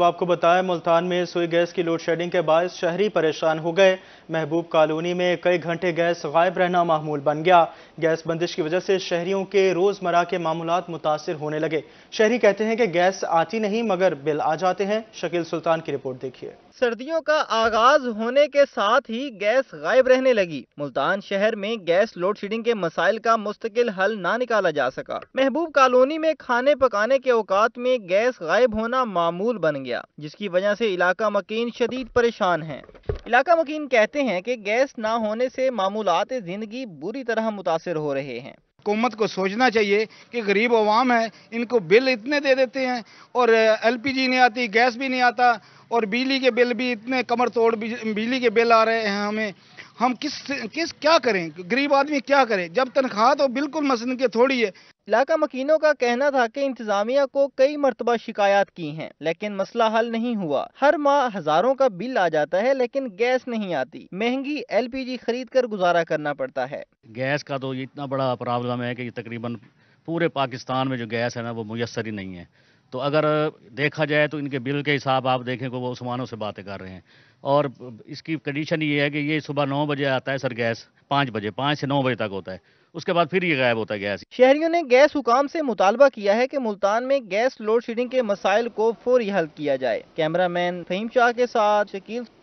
तो आपको बताया मुल्तान में सुई गैस की लोड शेडिंग के बायस शहरी परेशान हो गए महबूब कॉलोनी में कई घंटे गैस गायब रहना मामूल बन गया गैस बंदिश की वजह से शहरियों के रोजमर्रा के मामूल मुतासर होने लगे शहरी कहते हैं कि गैस आती नहीं मगर बिल आ जाते हैं शकील सुल्तान की रिपोर्ट देखिए सर्दियों का आगाज होने के साथ ही गैस गायब रहने लगी मुल्तान शहर में गैस लोड शेडिंग के मसाइल का मुस्तकिल हल ना निकाला जा सका महबूब कॉलोनी में खाने पकाने के औकात में गैस गायब होना मामूल बन गया गया जिसकी वजह से इलाका मकीन शदीद परेशान हैं इलाका मकीन कहते हैं कि गैस ना होने से मामूलत ज़िंदगी बुरी तरह मुतासर हो रहे हैं हुकूमत को सोचना चाहिए कि गरीब आवाम है इनको बिल इतने दे देते हैं और एल पी जी नहीं आती गैस भी नहीं आता और बिजली के बिल भी इतने कमर तोड़ बिजली के बिल आ रहे हैं हमें हम किस किस क्या करें गरीब आदमी क्या करें जब तनख्वाह तो बिल्कुल मसलन के थोड़ी है इलाका मकीनों का कहना था कि इंतजामिया को कई मरतबा शिकायत की हैं लेकिन मसला हल नहीं हुआ हर माह हजारों का बिल आ जाता है लेकिन गैस नहीं आती महंगी एल पी जी खरीद कर गुजारा करना पड़ता है गैस का तो इतना बड़ा प्रॉब्लम है कि तकरीबन पूरे पाकिस्तान में जो गैस है ना वो मुयसर ही नहीं है तो अगर देखा जाए तो इनके बिल के हिसाब आप देखें को वो उस्मानों से बातें कर रहे हैं और इसकी कंडीशन ये है कि ये सुबह नौ बजे आता है सर गैस पाँच बजे पाँच से नौ बजे तक होता है उसके बाद फिर ये गायब होता है गैस शहरियों ने गैस हुकाम से मुतालबा किया है कि मुल्तान में गैस लोड शेडिंग के मसाइल को फौरी हल किया जाए कैमरामैन फहीम शाह के साथ शकील